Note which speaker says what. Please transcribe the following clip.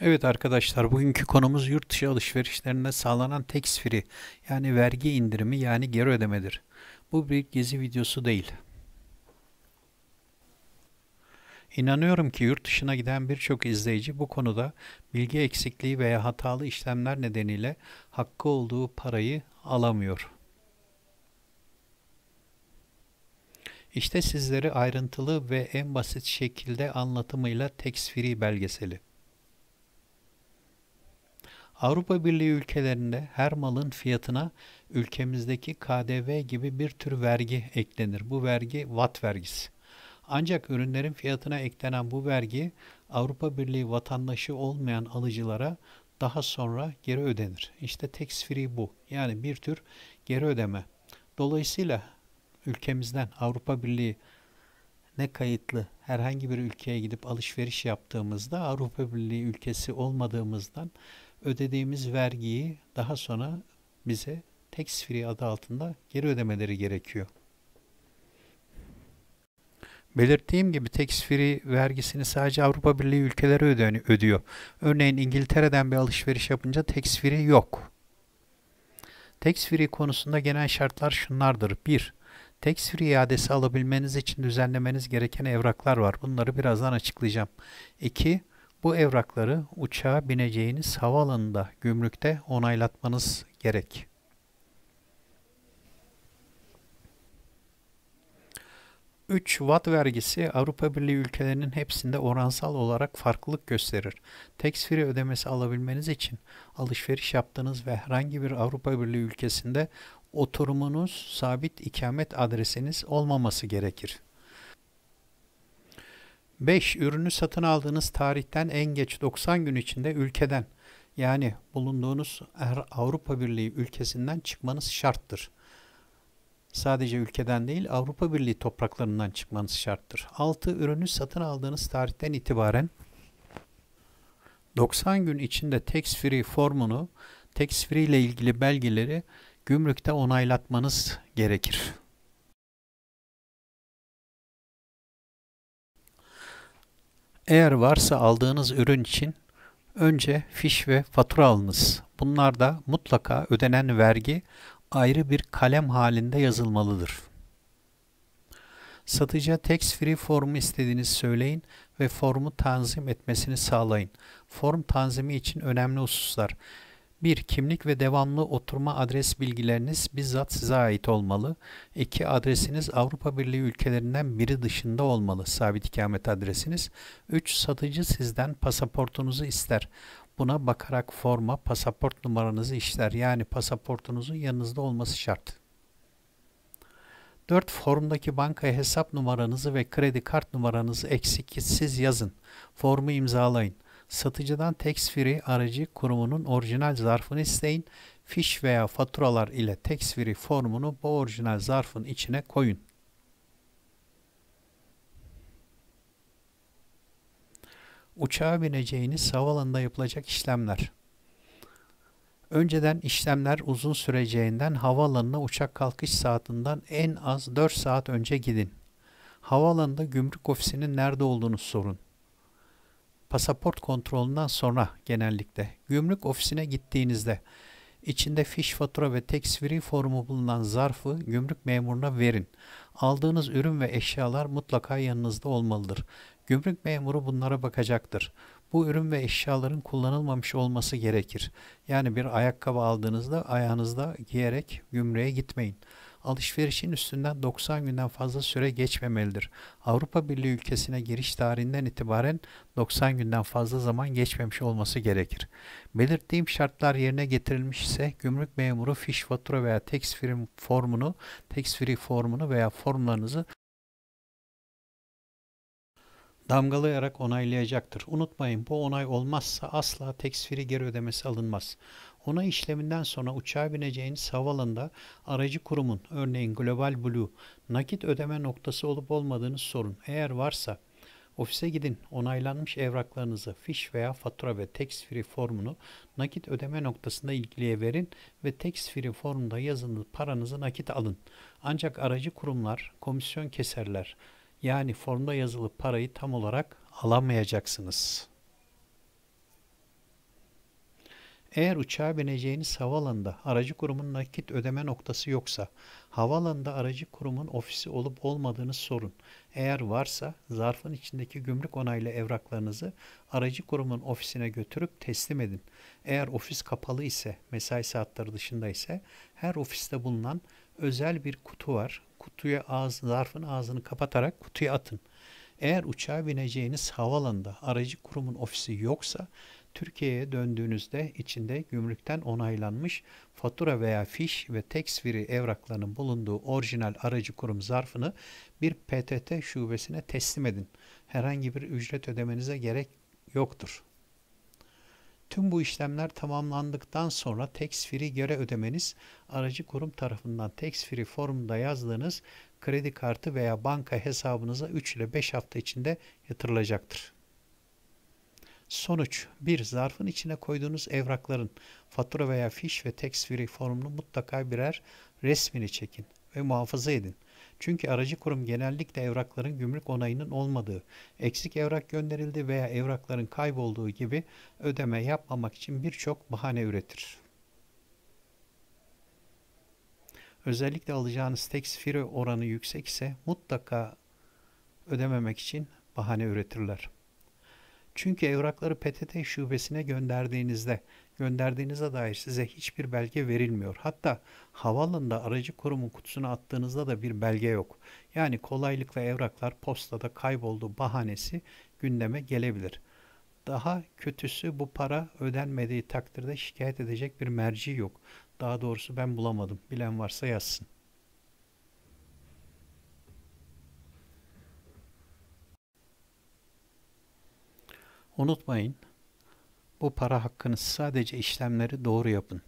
Speaker 1: Evet arkadaşlar bugünkü konumuz yurt dışı alışverişlerinde sağlanan tax free yani vergi indirimi yani geri ödemedir. Bu bir gezi videosu değil. İnanıyorum ki yurt dışına giden birçok izleyici bu konuda bilgi eksikliği veya hatalı işlemler nedeniyle hakkı olduğu parayı alamıyor. İşte sizlere ayrıntılı ve en basit şekilde anlatımıyla tax free belgeseli. Avrupa Birliği ülkelerinde her malın fiyatına ülkemizdeki KDV gibi bir tür vergi eklenir. Bu vergi VAT vergisi. Ancak ürünlerin fiyatına eklenen bu vergi Avrupa Birliği vatandaşı olmayan alıcılara daha sonra geri ödenir. İşte tax free bu. Yani bir tür geri ödeme. Dolayısıyla ülkemizden Avrupa Birliği ne kayıtlı herhangi bir ülkeye gidip alışveriş yaptığımızda Avrupa Birliği ülkesi olmadığımızdan ödediğimiz vergiyi daha sonra bize tax free adı altında geri ödemeleri gerekiyor. Belirttiğim gibi tax free vergisini sadece Avrupa Birliği ülkeleri ödüyor. Örneğin İngiltere'den bir alışveriş yapınca tax free yok. Tax free konusunda genel şartlar şunlardır. 1. Tax free iadesi alabilmeniz için düzenlemeniz gereken evraklar var. Bunları birazdan açıklayacağım. 2. Bu evrakları uçağa bineceğiniz havaalanında gümrükte onaylatmanız gerek. Üç VAT vergisi Avrupa Birliği ülkelerinin hepsinde oransal olarak farklılık gösterir. Tax free ödemesi alabilmeniz için alışveriş yaptığınız ve herhangi bir Avrupa Birliği ülkesinde oturumunuz sabit ikamet adresiniz olmaması gerekir. 5. Ürünü satın aldığınız tarihten en geç 90 gün içinde ülkeden yani bulunduğunuz er, Avrupa Birliği ülkesinden çıkmanız şarttır. Sadece ülkeden değil Avrupa Birliği topraklarından çıkmanız şarttır. 6. Ürünü satın aldığınız tarihten itibaren 90 gün içinde tax free formunu, tax free ile ilgili belgeleri gümrükte onaylatmanız gerekir. Eğer varsa aldığınız ürün için önce fiş ve fatura alınız. Bunlar da mutlaka ödenen vergi ayrı bir kalem halinde yazılmalıdır. Satıcıya tax free formu istediğinizi söyleyin ve formu tanzim etmesini sağlayın. Form tanzimi için önemli hususlar 1. Kimlik ve devamlı oturma adres bilgileriniz bizzat size ait olmalı. 2. Adresiniz Avrupa Birliği ülkelerinden biri dışında olmalı sabit ikamet adresiniz. 3. Satıcı sizden pasaportunuzu ister. Buna bakarak forma pasaport numaranızı işler. Yani pasaportunuzun yanınızda olması şart. 4. Formdaki banka hesap numaranızı ve kredi kart numaranızı eksiksiz yazın. Formu imzalayın. Satıcıdan tax free aracı kurumunun orijinal zarfını isteyin. Fiş veya faturalar ile tax free formunu bu orijinal zarfın içine koyun. Uçağa bineceğiniz havalanında yapılacak işlemler. Önceden işlemler uzun süreceğinden havaalanına uçak kalkış saatinden en az 4 saat önce gidin. Havaalanında gümrük ofisinin nerede olduğunu sorun pasaport kontrolünden sonra genellikle gümrük ofisine gittiğinizde içinde fiş fatura ve teksviri formu bulunan zarfı gümrük memuruna verin. Aldığınız ürün ve eşyalar mutlaka yanınızda olmalıdır. Gümrük memuru bunlara bakacaktır. Bu ürün ve eşyaların kullanılmamış olması gerekir. Yani bir ayakkabı aldığınızda ayağınızda giyerek gümrüğe gitmeyin alışverişin üstünden 90 günden fazla süre geçmemelidir. Avrupa Birliği ülkesine giriş tarihinden itibaren 90 günden fazla zaman geçmemiş olması gerekir. Belirttiğim şartlar yerine getirilmiş ise gümrük memuru fiş fatura veya tax free formunu, tax free formunu veya formlarınızı damgalayarak onaylayacaktır. Unutmayın bu onay olmazsa asla tax free geri ödemesi alınmaz. Ona işleminden sonra uçağa bineceğiniz havalanda aracı kurumun örneğin Global Blue nakit ödeme noktası olup olmadığını sorun. Eğer varsa ofise gidin onaylanmış evraklarınızı fiş veya fatura ve tax free formunu nakit ödeme noktasında ilgiliye verin ve tax free formunda yazılı paranızı nakit alın. Ancak aracı kurumlar komisyon keserler. Yani formda yazılı parayı tam olarak alamayacaksınız.'' Eğer uçağa bineceğiniz havaalanında aracı kurumun nakit ödeme noktası yoksa, havaalanında aracı kurumun ofisi olup olmadığını sorun. Eğer varsa zarfın içindeki gümrük onaylı evraklarınızı aracı kurumun ofisine götürüp teslim edin. Eğer ofis kapalı ise, mesai saatleri dışında ise her ofiste bulunan özel bir kutu var. Kutuya ağız, zarfın ağzını kapatarak kutuya atın. Eğer uçağa bineceğiniz havalanında aracı kurumun ofisi yoksa Türkiye'ye döndüğünüzde içinde gümrükten onaylanmış fatura veya fiş ve teksfiri evraklarının bulunduğu orijinal aracı kurum zarfını bir PTT şubesine teslim edin. Herhangi bir ücret ödemenize gerek yoktur. Tüm bu işlemler tamamlandıktan sonra tax göre ödemeniz aracı kurum tarafından tax formunda yazdığınız kredi kartı veya banka hesabınıza 3 ile 5 hafta içinde yatırılacaktır. Sonuç, bir zarfın içine koyduğunuz evrakların fatura veya fiş ve tax-free formunu mutlaka birer resmini çekin ve muhafaza edin. Çünkü aracı kurum genellikle evrakların gümrük onayının olmadığı, eksik evrak gönderildi veya evrakların kaybolduğu gibi ödeme yapmamak için birçok bahane üretir. Özellikle alacağınız tax-free oranı yüksek ise mutlaka ödememek için bahane üretirler. Çünkü evrakları PTT şubesine gönderdiğinizde gönderdiğinize dair size hiçbir belge verilmiyor. Hatta havalında aracı kurumun kutusuna attığınızda da bir belge yok. Yani kolaylıkla evraklar postada kayboldu bahanesi gündeme gelebilir. Daha kötüsü bu para ödenmediği takdirde şikayet edecek bir merci yok. Daha doğrusu ben bulamadım. Bilen varsa yazsın. Unutmayın, bu para hakkınız sadece işlemleri doğru yapın.